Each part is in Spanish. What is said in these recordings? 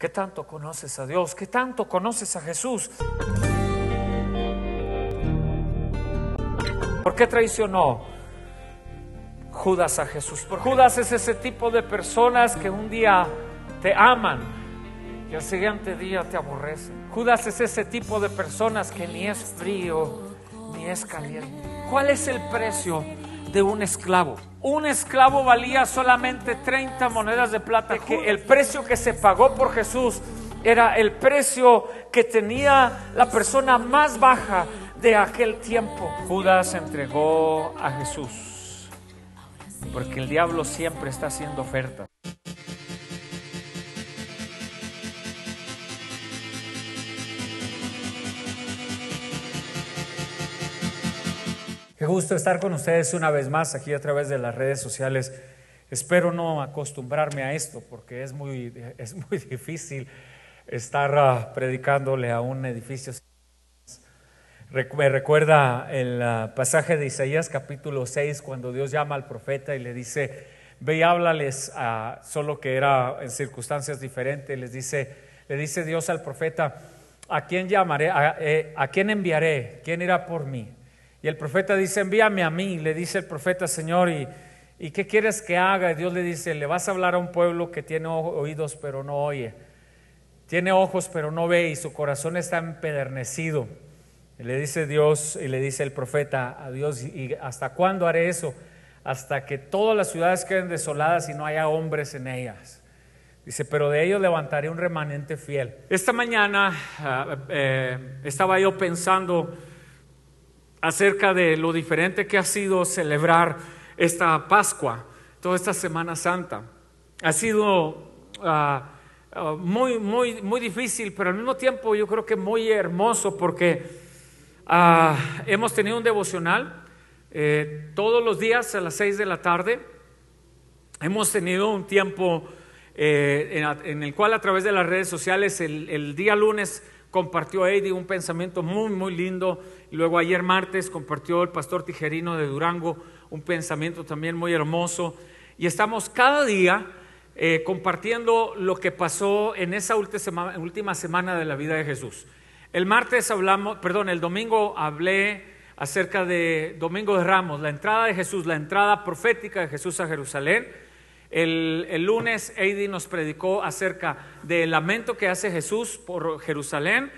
¿Qué tanto conoces a Dios? ¿Qué tanto conoces a Jesús? ¿Por qué traicionó Judas a Jesús? Porque Judas es ese tipo de personas que un día te aman y al siguiente día te aborrecen. Judas es ese tipo de personas que ni es frío ni es caliente. ¿Cuál es el precio? de un esclavo. Un esclavo valía solamente 30 monedas de plata, que el precio que se pagó por Jesús era el precio que tenía la persona más baja de aquel tiempo. Judas entregó a Jesús, porque el diablo siempre está haciendo ofertas. Qué gusto estar con ustedes una vez más aquí a través de las redes sociales. Espero no acostumbrarme a esto porque es muy, es muy difícil estar ah, predicándole a un edificio. Me recuerda el ah, pasaje de Isaías capítulo 6 cuando Dios llama al profeta y le dice, ve y háblales, ah, solo que era en circunstancias diferentes, les dice, le dice Dios al profeta, ¿a quién llamaré? ¿a eh, quién enviaré? ¿Quién irá por mí? Y el profeta dice, envíame a mí. Le dice el profeta, Señor, ¿y, qué quieres que haga? Y Dios le dice, le vas a hablar a un pueblo que tiene oídos pero no oye. Tiene ojos pero no ve y su corazón está empedernecido. le dice Dios y le dice el profeta a Dios, ¿y hasta cuándo haré eso? Hasta que todas las ciudades queden desoladas y no haya hombres en ellas. Dice, pero de ellos levantaré un remanente fiel. Esta mañana ah, eh, estaba yo pensando acerca de lo diferente que ha sido celebrar esta Pascua, toda esta Semana Santa. Ha sido ah, ah, muy, muy, muy difícil, pero al mismo tiempo yo creo que muy hermoso porque ah, hemos tenido un devocional eh, todos los días a las seis de la tarde. Hemos tenido un tiempo eh, en, el cual a través de las redes sociales el día lunes compartió Eddie un pensamiento muy, muy lindo. Y luego ayer martes compartió el pastor Tijerino de Durango un pensamiento también muy hermoso. Y estamos cada día eh, compartiendo lo que pasó en esa última semana de la vida de Jesús. El martes hablamos, perdón, el domingo hablé acerca de Domingo de Ramos, la entrada de Jesús, la entrada profética de Jesús a Jerusalén. El, lunes Eidi nos predicó acerca del lamento que hace Jesús por Jerusalén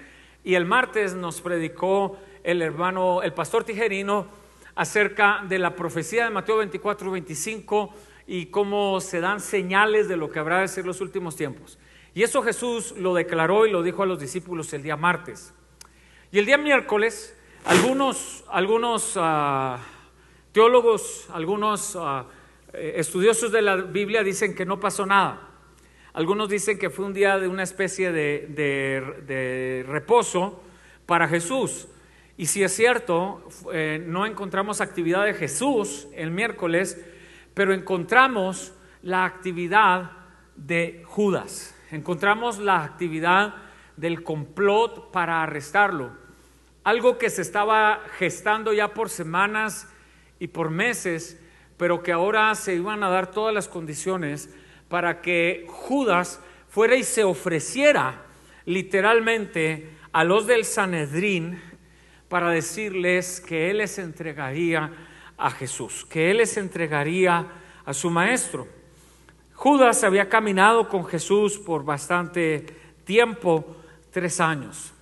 y el martes nos predicó el hermano, el pastor Tijerino acerca de la profecía de Mateo 24, 25 y cómo se dan señales de lo que habrá de ser los últimos tiempos. Y eso Jesús lo declaró y lo dijo a los discípulos el día martes. Y el día miércoles, algunos, algunos ah, teólogos, algunos ah, eh, estudiosos de la Biblia dicen que no pasó nada. Algunos dicen que fue un día de una especie de, reposo para Jesús. Y si es cierto, eh, no encontramos actividad de Jesús el miércoles, pero encontramos la actividad de Judas. Encontramos la actividad del complot para arrestarlo. Algo que se estaba gestando ya por semanas y por meses pero que ahora se iban a dar todas las condiciones para que Judas fuera y se ofreciera literalmente a los del Sanedrín para decirles que él les entregaría a Jesús, que él les entregaría a su maestro. Judas había caminado con Jesús por bastante tiempo, tres años.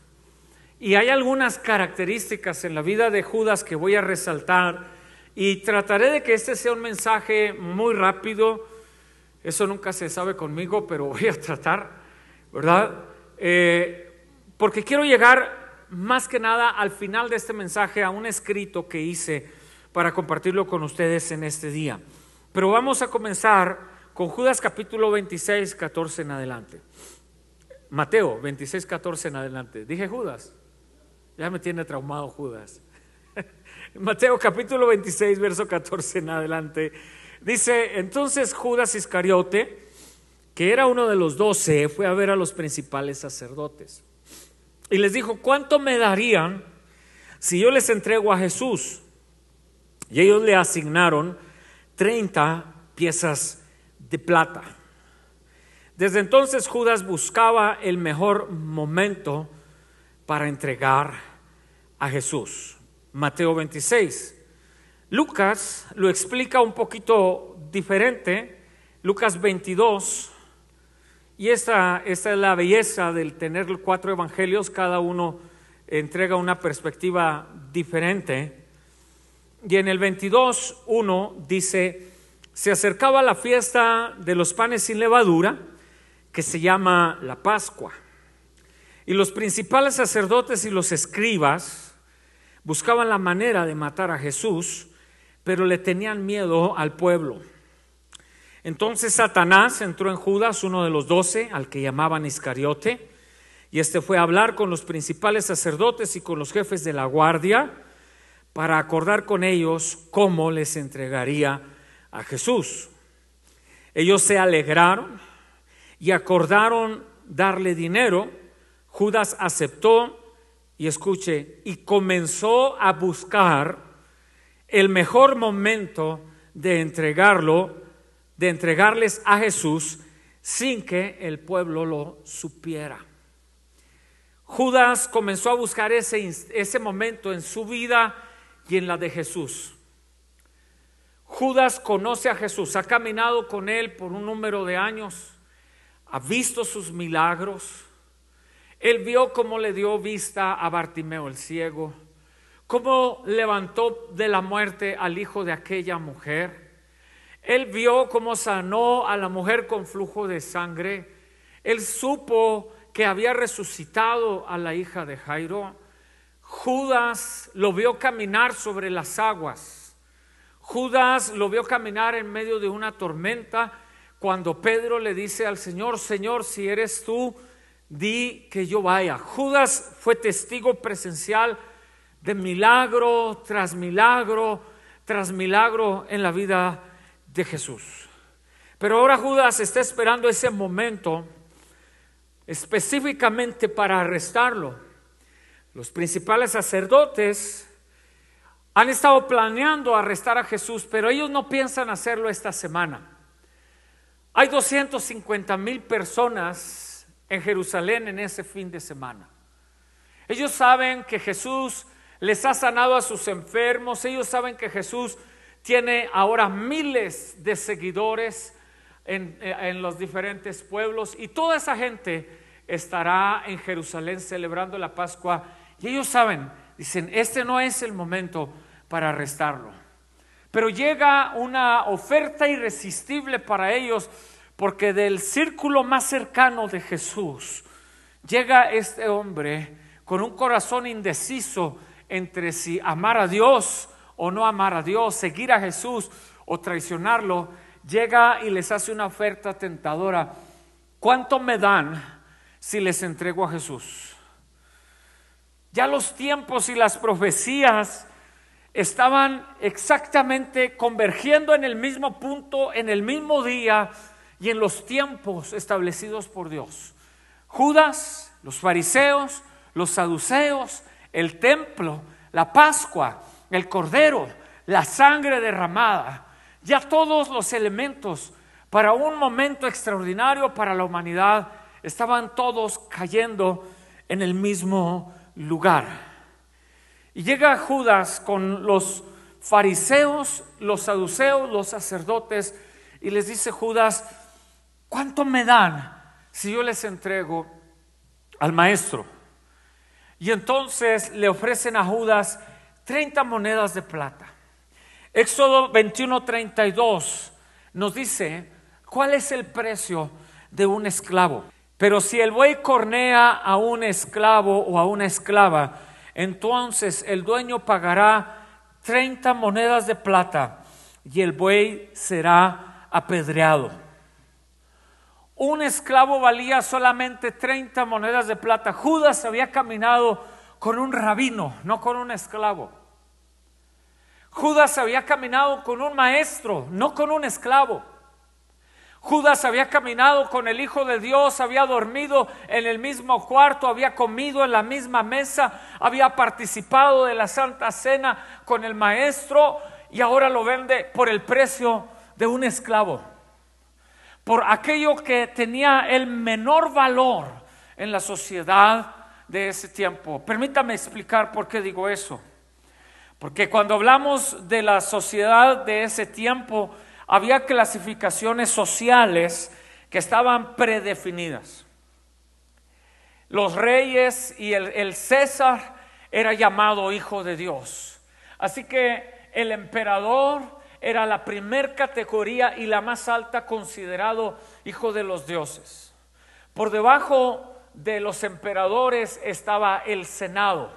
Y hay algunas características en la vida de Judas que voy a resaltar y trataré de que este sea un mensaje muy rápido. Eso nunca se sabe conmigo, pero voy a tratar, ¿verdad? Eh, porque quiero llegar más que nada al final de este mensaje a un escrito que hice para compartirlo con ustedes en este día. Pero vamos a comenzar con Judas capítulo 26, 14 en adelante. Mateo 26, 14 en adelante. Dije Judas. Ya me tiene traumado Judas. Mateo capítulo 26, verso 14 en adelante. Dice, entonces Judas Iscariote, que era uno de los doce, fue a ver a los principales sacerdotes. Y les dijo, ¿cuánto me darían si yo les entrego a Jesús? Y ellos le asignaron Treinta piezas de plata. Desde entonces Judas buscaba el mejor momento para entregar a Jesús. Mateo 26. Lucas lo explica un poquito diferente, Lucas 22, y esta, es la belleza del tener cuatro evangelios, cada uno entrega una perspectiva diferente. Y en el 22, 1 dice, se acercaba la fiesta de los panes sin levadura, que se llama la Pascua. Y los principales sacerdotes y los escribas, Buscaban la manera de matar a Jesús, pero le tenían miedo al pueblo. Entonces Satanás entró en Judas, uno de los doce, al que llamaban Iscariote, y este fue a hablar con los principales sacerdotes y con los jefes de la guardia para acordar con ellos cómo les entregaría a Jesús. Ellos se alegraron y acordaron darle dinero. Judas aceptó y escuche, y comenzó a buscar el mejor momento de entregarlo, de entregarles a Jesús sin que el pueblo lo supiera. Judas comenzó a buscar ese, ese momento en su vida y en la de Jesús. Judas conoce a Jesús, ha caminado con él por un número de años, ha visto sus milagros, él vio cómo le dio vista a Bartimeo el ciego, cómo levantó de la muerte al hijo de aquella mujer. Él vio cómo sanó a la mujer con flujo de sangre. Él supo que había resucitado a la hija de Jairo. Judas lo vio caminar sobre las aguas. Judas lo vio caminar en medio de una tormenta cuando Pedro le dice al Señor, Señor, si eres tú, di que yo vaya. Judas fue testigo presencial de milagro tras milagro tras milagro en la vida de Jesús. Pero ahora Judas está esperando ese momento específicamente para arrestarlo. Los principales sacerdotes han estado planeando arrestar a Jesús, pero ellos no piensan hacerlo esta semana. Hay 250 mil personas en Jerusalén en ese fin de semana. Ellos saben que Jesús les ha sanado a sus enfermos, ellos saben que Jesús tiene ahora miles de seguidores en, eh, los diferentes pueblos y toda esa gente estará en Jerusalén celebrando la Pascua y ellos saben, dicen, este no es el momento para arrestarlo. Pero llega una oferta irresistible para ellos porque del círculo más cercano de Jesús llega este hombre con un corazón indeciso entre si amar a Dios o no amar a Dios, seguir a Jesús o traicionarlo, llega y les hace una oferta tentadora. ¿Cuánto me dan si les entrego a Jesús? Ya los tiempos y las profecías estaban exactamente convergiendo en el mismo punto, en el mismo día, y en los tiempos establecidos por Dios. Judas, los fariseos, los saduceos, el templo, la Pascua, el Cordero, la sangre derramada, ya todos los elementos para un momento extraordinario para la humanidad estaban todos cayendo en el mismo lugar. Y llega Judas con los fariseos, los saduceos, los sacerdotes, y les dice Judas, ¿Cuánto me dan si yo les entrego al maestro? Y entonces le ofrecen a Judas 30 monedas de plata. Éxodo 21:32 nos dice, ¿cuál es el precio de un esclavo? Pero si el buey cornea a un esclavo o a una esclava, entonces el dueño pagará 30 monedas de plata y el buey será apedreado un esclavo valía solamente 30 monedas de plata. Judas había caminado con un rabino, no con un esclavo. Judas había caminado con un maestro, no con un esclavo. Judas había caminado con el Hijo de Dios, había dormido en el mismo cuarto, había comido en la misma mesa, había participado de la Santa Cena con el Maestro y ahora lo vende por el precio de un esclavo por aquello que tenía el menor valor en la sociedad de ese tiempo. Permítame explicar por qué digo eso. Porque cuando hablamos de la sociedad de ese tiempo, había clasificaciones sociales que estaban predefinidas. Los reyes y el, César era llamado hijo de Dios. Así que el emperador era la primer categoría y la más alta considerado hijo de los dioses. Por debajo de los emperadores estaba el Senado.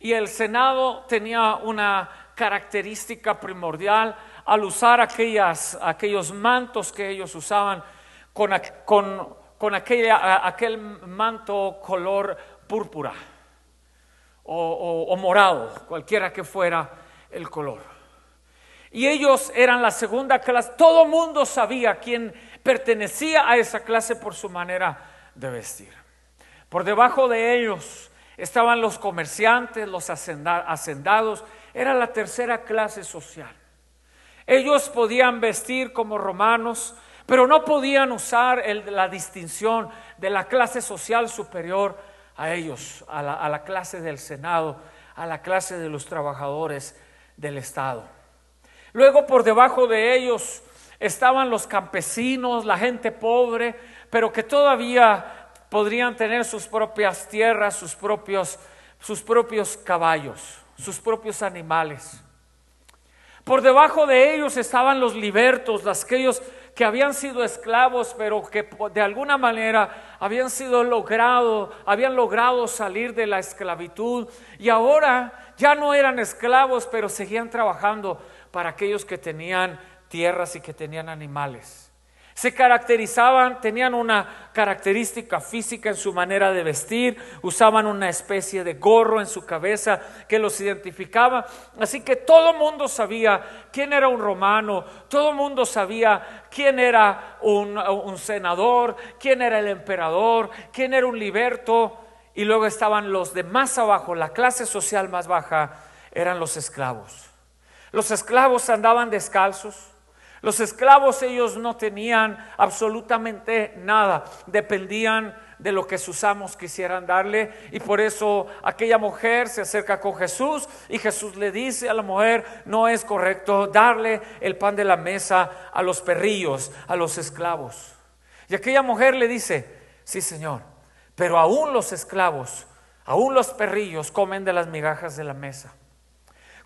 Y el Senado tenía una característica primordial al usar aquellos mantos que ellos usaban con, aquel manto color púrpura o morado, cualquiera que fuera el color y ellos eran la segunda clase. Todo mundo sabía quién pertenecía a esa clase por su manera de vestir. Por debajo de ellos estaban los comerciantes, los hacendados. Era la tercera clase social. Ellos podían vestir como romanos, pero no podían usar la distinción de la clase social superior a ellos, a la clase del Senado, a la clase de los trabajadores del Estado. Luego por debajo de ellos estaban los campesinos, la gente pobre, pero que todavía podrían tener sus propias tierras, sus propios, caballos, sus propios animales. Por debajo de ellos estaban los libertos, aquellos que que habían sido esclavos, pero que de alguna manera habían sido logrado, habían logrado salir de la esclavitud y ahora ya no eran esclavos, pero seguían trabajando para aquellos que tenían tierras y que tenían animales. Se caracterizaban, tenían una característica física en su manera de vestir, usaban una especie de gorro en su cabeza que los identificaba. Así que todo mundo sabía quién era un romano, todo mundo sabía quién era un, un senador, quién era el emperador, quién era un liberto. Y luego estaban los de más abajo, la clase social más baja, eran los esclavos. Los esclavos andaban descalzos. Los esclavos ellos no tenían absolutamente nada, dependían de lo que sus amos quisieran darle y por eso aquella mujer se acerca con Jesús y Jesús le dice a la mujer, no es correcto darle el pan de la mesa a los perrillos, a los esclavos. Y aquella mujer le dice, sí Señor, pero aún los esclavos, aún los perrillos comen de las migajas de la mesa.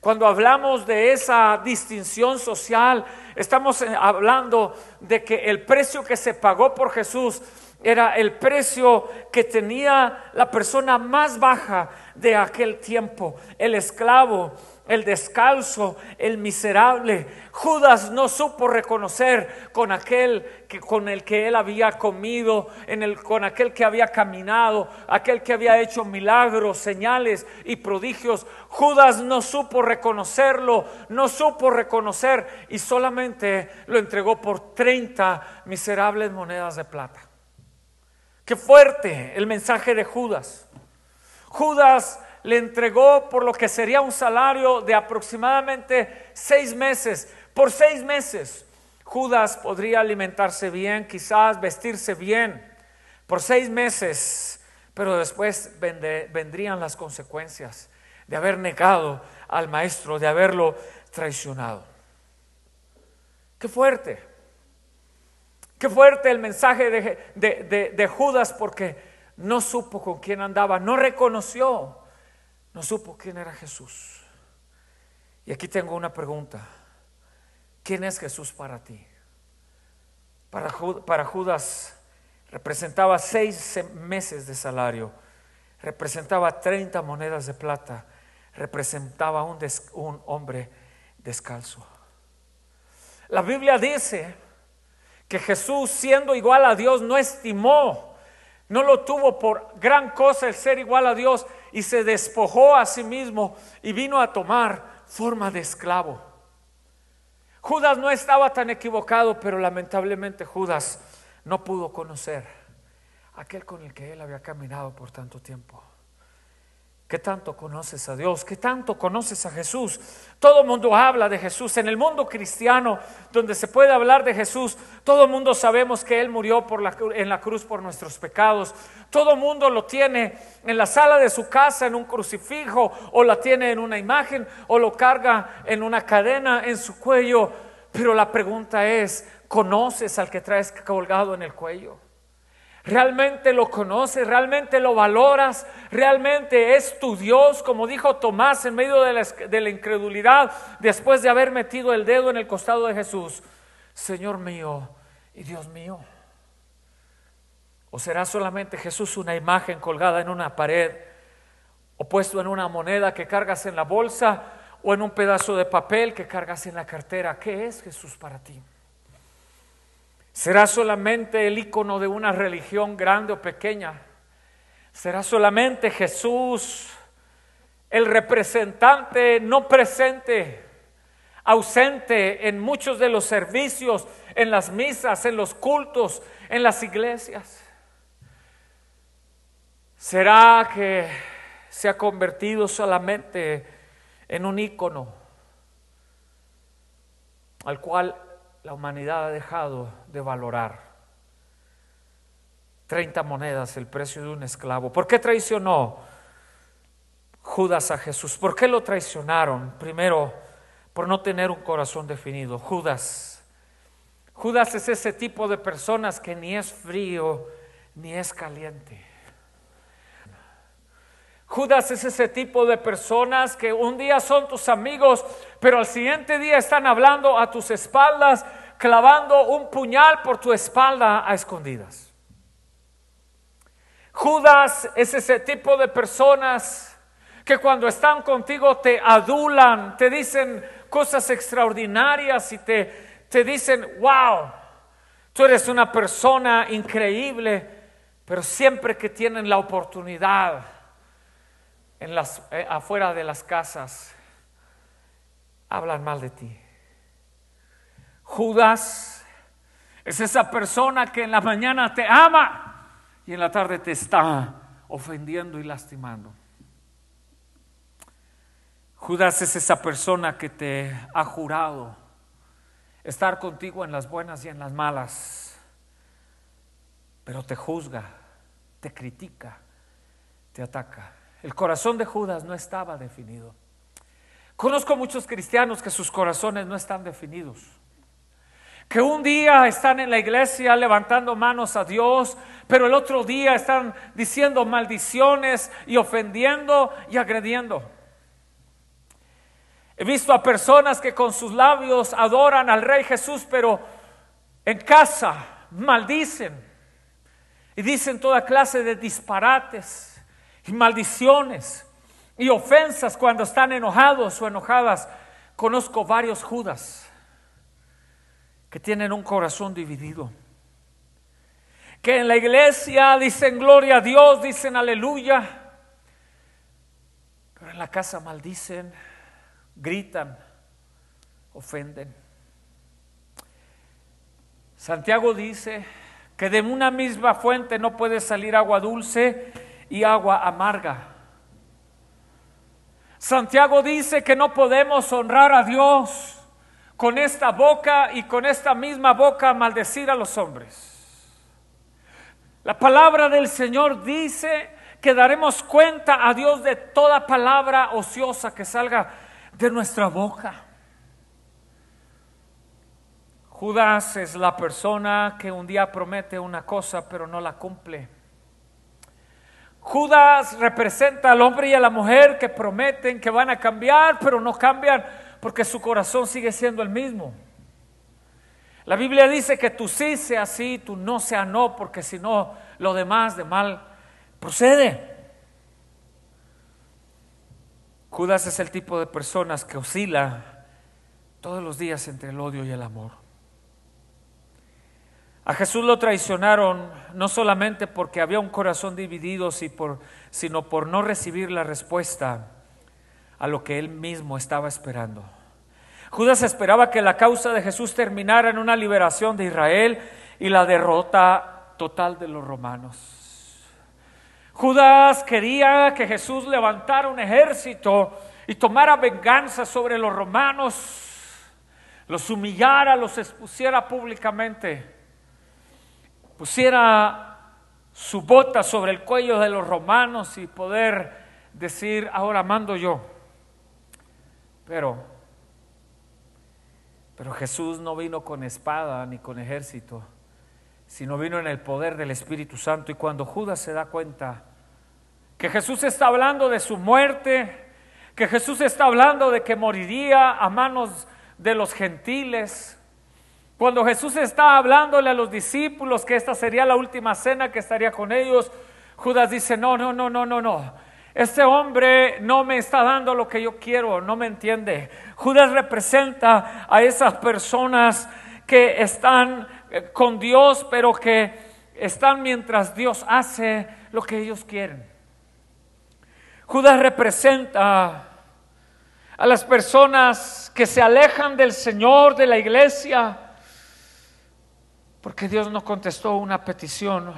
Cuando hablamos de esa distinción social, estamos hablando de que el precio que se pagó por Jesús era el precio que tenía la persona más baja de aquel tiempo, el esclavo, el descalzo, el miserable. Judas no supo reconocer con aquel que, con el que él había comido, con aquel que había caminado, aquel que había hecho milagros, señales y prodigios. Judas no supo reconocerlo, no supo reconocer y solamente lo entregó por 30 miserables monedas de plata. Qué fuerte el mensaje de Judas. Judas le entregó por lo que sería un salario de aproximadamente seis meses. Por seis meses, Judas podría alimentarse bien, quizás vestirse bien, por seis meses, pero después vendrían las consecuencias de haber negado al maestro, de haberlo traicionado. Qué fuerte, qué fuerte el mensaje de Judas porque no supo con quién andaba, no reconoció no supo quién era Jesús. Y aquí tengo una pregunta. ¿Quién es Jesús para ti? Para, Judas representaba seis meses de salario, representaba 30 monedas de plata, representaba un, un hombre descalzo. La Biblia dice que Jesús, siendo igual a Dios, no estimó, no lo tuvo por gran cosa el ser igual a Dios, y se despojó a sí mismo y vino a tomar forma de esclavo. Judas no estaba tan equivocado, pero lamentablemente Judas no pudo conocer aquel con el que él había caminado por tanto tiempo. ¿Qué tanto conoces a Dios? ¿Qué tanto conoces a Jesús? Todo mundo habla de Jesús. En el mundo cristiano, donde se puede hablar de Jesús, todo el mundo sabemos que Él murió en la cruz por nuestros pecados. Todo el mundo lo tiene en la sala de su casa, en un crucifijo, o la tiene en una imagen, o lo carga en una cadena en su cuello. Pero la pregunta es, ¿conoces al que traes colgado en el cuello? realmente lo conoces, realmente lo valoras, realmente es tu Dios, como dijo Tomás en medio de la, incredulidad, después de haber metido el dedo en el costado de Jesús, Señor mío y Dios mío. ¿O será solamente Jesús una imagen colgada en una pared, o puesto en una moneda que cargas en la bolsa, o en un pedazo de papel que cargas en la cartera? ¿Qué es Jesús para ti? ¿Será solamente el icono de una religión grande o pequeña? ¿Será solamente Jesús el representante no presente, ausente en muchos de los servicios, en las misas, en los cultos, en las iglesias? ¿Será que se ha convertido solamente en un icono al cual la humanidad ha dejado de valorar. 30 monedas el precio de un esclavo. ¿Por qué traicionó Judas a Jesús? ¿Por qué lo traicionaron? Primero, por no tener un corazón definido. Judas. Judas es ese tipo de personas que ni es frío ni es caliente. Judas es ese tipo de personas que un día son tus amigos, pero al siguiente día están hablando a tus espaldas, clavando un puñal por tu espalda a escondidas. Judas es ese tipo de personas que cuando están contigo te adulan, te dicen cosas extraordinarias y te, te dicen, wow, tú eres una persona increíble, pero siempre que tienen la oportunidad, en las, eh, afuera de las casas hablan mal de ti. Judas es esa persona que en la mañana te ama y en la tarde te está ofendiendo y lastimando. Judas es esa persona que te ha jurado estar contigo en las buenas y en las malas, pero te juzga, te critica, te ataca. El corazón de Judas no estaba definido. Conozco muchos cristianos que sus corazones no están definidos. Que un día están en la iglesia levantando manos a Dios, pero el otro día están diciendo maldiciones y ofendiendo y agrediendo. He visto a personas que con sus labios adoran al Rey Jesús, pero en casa maldicen y dicen toda clase de disparates y maldiciones y ofensas cuando están enojados o enojadas. Conozco varios Judas que tienen un corazón dividido. Que en la iglesia dicen gloria a Dios, dicen aleluya, pero en la casa maldicen, gritan, ofenden. Santiago dice que de una misma fuente no puede salir agua dulce y agua amarga. Santiago dice que no podemos honrar a Dios con esta boca y con esta misma boca maldecir a los hombres. La palabra del Señor dice que daremos cuenta a Dios de toda palabra ociosa que salga de nuestra boca. Judas es la persona que un día promete una cosa pero no la cumple. Judas representa al hombre y a la mujer que prometen que van a cambiar, pero no cambian porque su corazón sigue siendo el mismo. La Biblia dice que tú sí sea sí, tú no sea no, porque si no, lo demás de mal procede. Judas es el tipo de personas que oscila todos los días entre el odio y el amor. A Jesús lo traicionaron no solamente porque había un corazón dividido, sino por no recibir la respuesta a lo que él mismo estaba esperando. Judas esperaba que la causa de Jesús terminara en una liberación de Israel y la derrota total de los romanos. Judas quería que Jesús levantara un ejército y tomara venganza sobre los romanos, los humillara, los expusiera públicamente pusiera su bota sobre el cuello de los romanos y poder decir, ahora mando yo. Pero, pero Jesús no vino con espada ni con ejército, sino vino en el poder del Espíritu Santo. Y cuando Judas se da cuenta que Jesús está hablando de su muerte, que Jesús está hablando de que moriría a manos de los gentiles, cuando Jesús está hablándole a los discípulos que esta sería la última cena que estaría con ellos, Judas dice, no, no, no, no, no, no. Este hombre no me está dando lo que yo quiero, no me entiende. Judas representa a esas personas que están eh, con Dios, pero que están mientras Dios hace lo que ellos quieren. Judas representa a las personas que se alejan del Señor, de la iglesia, porque Dios no contestó una petición,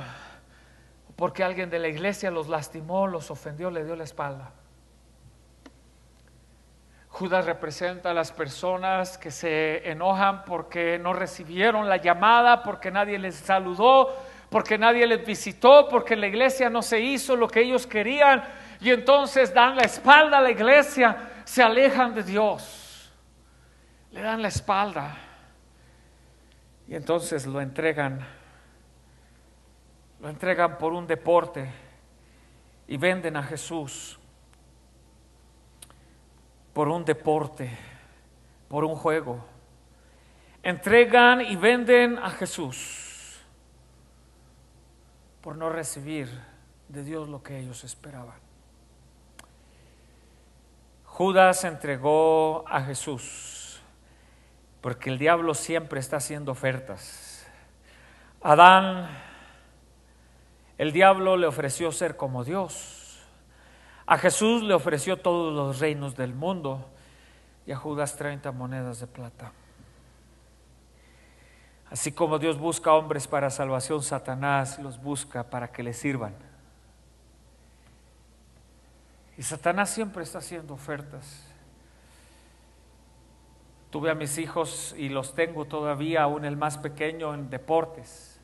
porque alguien de la iglesia los lastimó, los ofendió, le dio la espalda. Judas representa a las personas que se enojan porque no recibieron la llamada, porque nadie les saludó, porque nadie les visitó, porque la iglesia no se hizo lo que ellos querían y entonces dan la espalda a la iglesia, se alejan de Dios, le dan la espalda. Y entonces lo entregan, lo entregan por un deporte y venden a Jesús por un deporte, por un juego. Entregan y venden a Jesús por no recibir de Dios lo que ellos esperaban. Judas entregó a Jesús porque el diablo siempre está haciendo ofertas. Adán, el diablo le ofreció ser como Dios. A Jesús le ofreció todos los reinos del mundo y a Judas 30 monedas de plata. Así como Dios busca hombres para salvación, Satanás los busca para que le sirvan. Y Satanás siempre está haciendo ofertas. Tuve a mis hijos y los tengo todavía, aún el más pequeño, en deportes.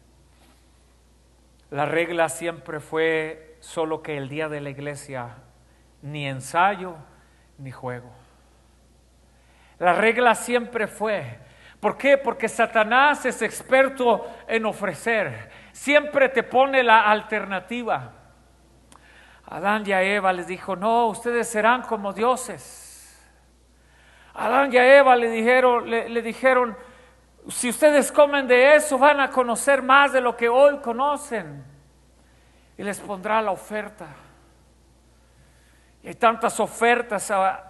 La regla siempre fue solo que el día de la iglesia ni ensayo ni juego. La regla siempre fue, ¿por qué? Porque Satanás es experto en ofrecer, siempre te pone la alternativa. Adán y a Eva les dijo, no, ustedes serán como dioses Adán y Eva le dijeron, si ustedes comen de eso van a conocer más de lo que hoy conocen. Y les pondrá la oferta. Y hay tantas ofertas ah,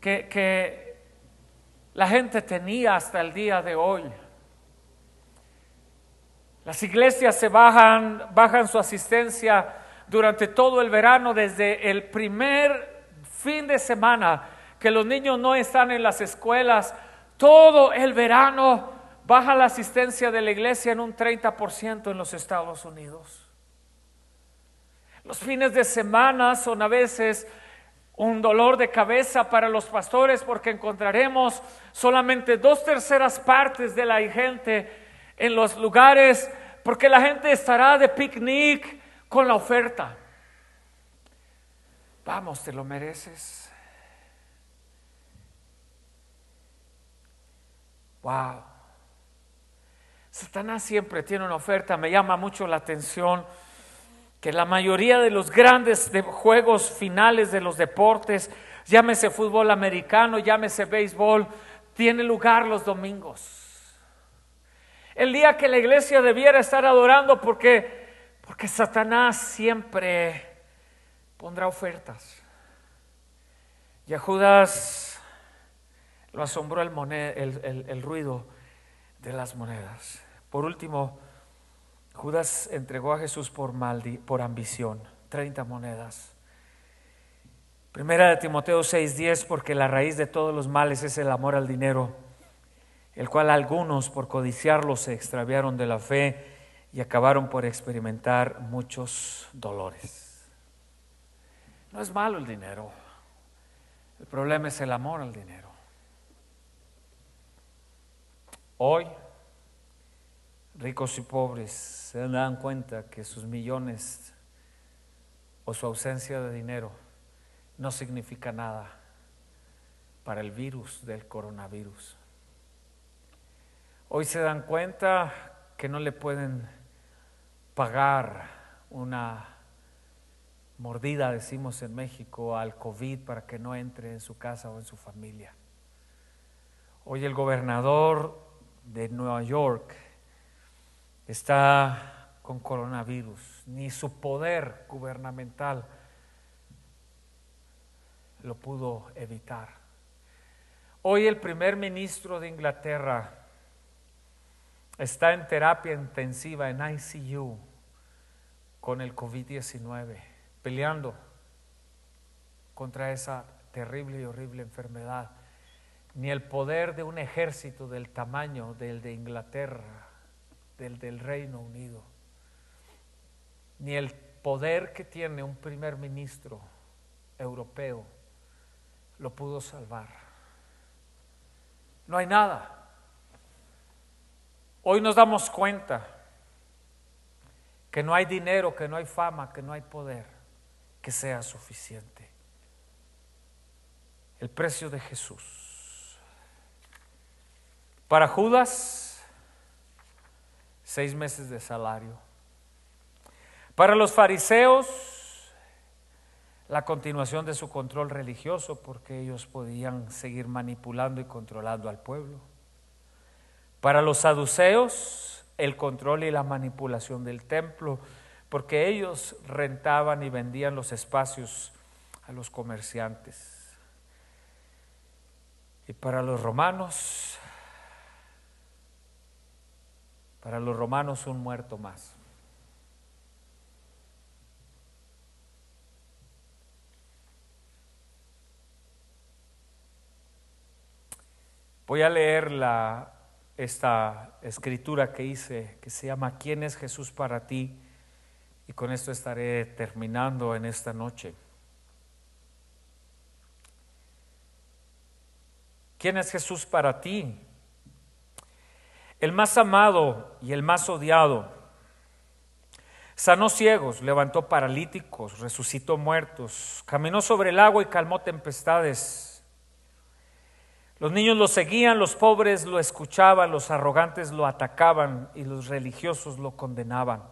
que, que la gente tenía hasta el día de hoy. Las iglesias se bajan, bajan su asistencia durante todo el verano, desde el primer fin de semana que los niños no están en las escuelas. Todo el verano baja la asistencia de la iglesia en un 30% en los Estados Unidos. Los fines de semana son a veces un dolor de cabeza para los pastores porque encontraremos solamente dos terceras partes de la gente en los lugares porque la gente estará de picnic con la oferta. Vamos, te lo mereces. Wow. Satanás siempre tiene una oferta, me llama mucho la atención que la mayoría de los grandes juegos finales de los deportes, llámese fútbol americano, llámese béisbol, tiene lugar los domingos. El día que la iglesia debiera estar adorando porque porque Satanás siempre pondrá ofertas. Y a Judas lo asombró el, ruido de las monedas. Por último, Judas entregó a Jesús por, por ambición, 30 monedas. Primera de Timoteo 6:10, porque la raíz de todos los males es el amor al dinero, el cual algunos por codiciarlo se extraviaron de la fe y acabaron por experimentar muchos dolores. No es malo el dinero, el problema es el amor al dinero. Hoy, ricos y pobres se dan cuenta que sus millones o su ausencia de dinero no significa nada para el virus del coronavirus. Hoy se dan cuenta que no le pueden pagar una mordida, decimos en México, al COVID para que no entre en su casa o en su familia. Hoy el gobernador de Nueva York está con coronavirus, ni su poder gubernamental lo pudo evitar. Hoy el primer ministro de Inglaterra está en terapia intensiva, en ICU, con el COVID-19, peleando contra esa terrible y horrible enfermedad ni el poder de un ejército del tamaño del de Inglaterra, del del Reino Unido, ni el poder que tiene un primer ministro europeo lo pudo salvar. No hay nada. Hoy nos damos cuenta que no hay dinero, que no hay fama, que no hay poder que sea suficiente. El precio de Jesús para Judas, seis meses de salario. Para los fariseos, la continuación de su control religioso, porque ellos podían seguir manipulando y controlando al pueblo. Para los saduceos, el control y la manipulación del templo, porque ellos rentaban y vendían los espacios a los comerciantes. Y para los romanos, para los romanos un muerto más. Voy a leer la, esta escritura que hice que se llama ¿Quién es Jesús para ti? Y con esto estaré terminando en esta noche. ¿Quién es Jesús para ti? el más amado y el más odiado. Sanó ciegos, levantó paralíticos, resucitó muertos, caminó sobre el agua y calmó tempestades. Los niños lo seguían, los pobres lo escuchaban, los arrogantes lo atacaban y los religiosos lo condenaban.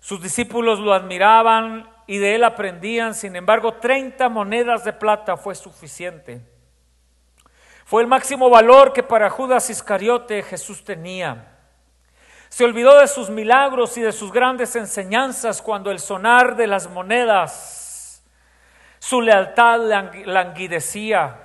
Sus discípulos lo admiraban y de él aprendían, sin embargo, 30 monedas de plata fue suficiente fue el máximo valor que para Judas Iscariote Jesús tenía. Se olvidó de sus milagros y de sus grandes enseñanzas cuando el sonar de las monedas, su lealtad languidecía.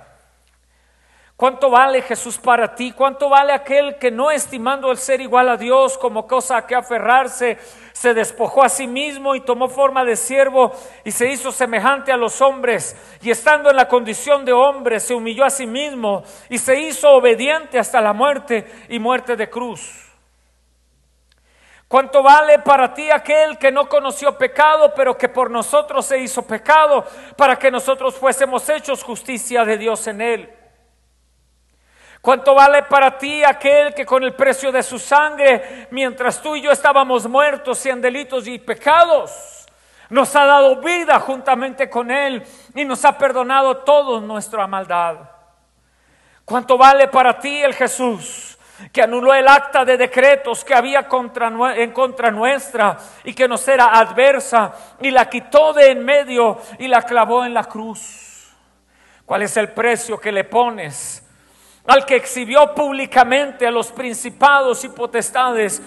¿Cuánto vale Jesús para ti? ¿Cuánto vale aquel que no estimando el ser igual a Dios como cosa a que aferrarse, se despojó a sí mismo y tomó forma de siervo y se hizo semejante a los hombres? Y estando en la condición de hombre, se humilló a sí mismo y se hizo obediente hasta la muerte y muerte de cruz. ¿Cuánto vale para ti aquel que no conoció pecado, pero que por nosotros se hizo pecado, para que nosotros fuésemos hechos justicia de Dios en él? ¿Cuánto vale para ti aquel que con el precio de su sangre, mientras tú y yo estábamos muertos en delitos y pecados, nos ha dado vida juntamente con Él y nos ha perdonado toda nuestra maldad? ¿Cuánto vale para ti el Jesús que anuló el acta de decretos que había en contra nuestra y que nos era adversa y la quitó de en medio y la clavó en la cruz? ¿Cuál es el precio que le pones? al que exhibió públicamente a los principados y potestades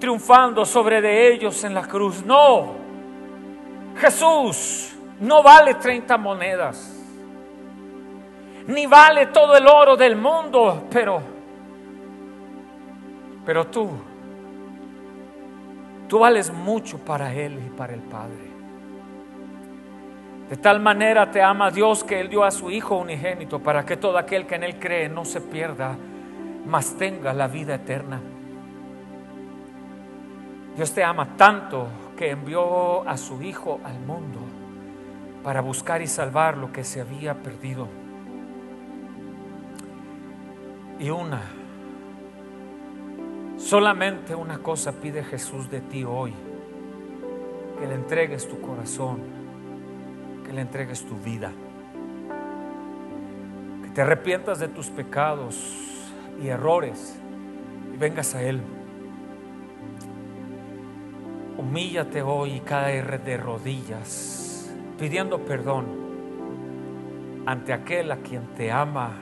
triunfando sobre de ellos en la cruz. No, Jesús no vale 30 monedas, ni vale todo el oro del mundo, pero, pero tú, tú vales mucho para Él y para el Padre. De tal manera te ama Dios que Él dio a su Hijo unigénito para que todo aquel que en Él cree no se pierda, mas tenga la vida eterna. Dios te ama tanto que envió a su Hijo al mundo para buscar y salvar lo que se había perdido. Y una, solamente una cosa pide Jesús de ti hoy, que le entregues tu corazón que le entregues tu vida. Que te arrepientas de tus pecados y errores y vengas a Él. Humíllate hoy y caer de rodillas pidiendo perdón ante aquel a quien te ama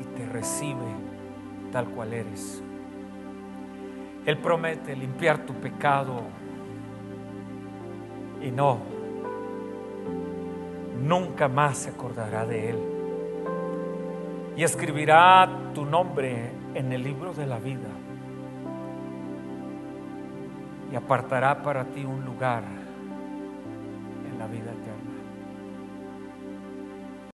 y te recibe tal cual eres. Él promete limpiar tu pecado y no nunca más se acordará de él. Y escribirá tu nombre en el libro de la vida. Y apartará para ti un lugar